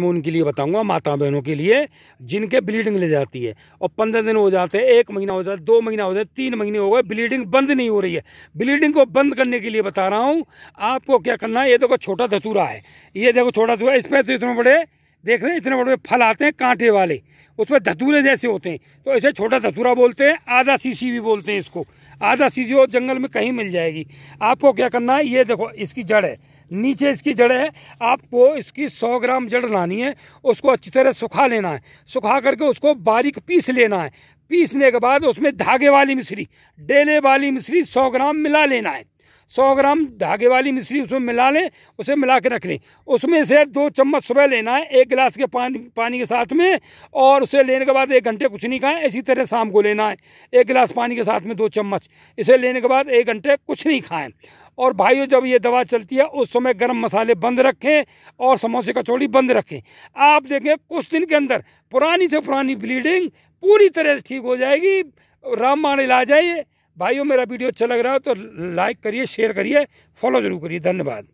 मैं उनके लिए बताऊंगा माता बहनों के लिए जिनके ब्लीडिंग ले जाती है और पंद्रह दिन हो जाते हैं एक महीना हो जाता है दो महीना हो जाता है तीन महीने हो गए ब्लीडिंग बंद नहीं हो रही है ब्लीडिंग को बंद करने के लिए बता रहा हूँ आपको क्या करना है ये देखो छोटा धतूरा है ये देखो छोटा धतूरा पर तो इतने बड़े देख रहे हैं इतने बड़े फल आते हैं कांटे वाले उसमें धतूरे जैसे होते हैं तो ऐसे छोटा धतूरा बोलते हैं आधा सीसी भी बोलते हैं इसको आधा सीसी और जंगल में कहीं मिल जाएगी आपको क्या करना है ये देखो इसकी जड़ है नीचे इसकी जड़ें हैं आपको इसकी 100 ग्राम जड़ लानी है उसको अच्छी तरह सुखा लेना है सुखा करके उसको बारीक पीस लेना है पीसने के बाद उसमें धागे वाली मिश्री डेले वाली मिश्री 100 ग्राम मिला लेना है सौ ग्राम धागे वाली मिश्री उसमें मिला लें उसे मिला के रख लें उसमें से दो चम्मच सुबह लेना है एक गिलास के पानी पानी के साथ में और उसे लेने के बाद एक घंटे कुछ नहीं खाएं इसी तरह शाम को लेना है एक गिलास पानी के साथ में दो चम्मच इसे लेने के बाद एक घंटे कुछ नहीं खाएं और भाइयों जब ये दवा चलती है उस समय गर्म मसाले बंद रखें और समोसे कचौड़ी बंद रखें आप देखें कुछ दिन के अंदर पुरानी से पुरानी ब्लीडिंग पूरी तरह ठीक हो जाएगी रामबाण इलाज है भाइयों मेरा वीडियो अच्छा लग रहा हो तो लाइक करिए शेयर करिए फॉलो जरूर करिए धन्यवाद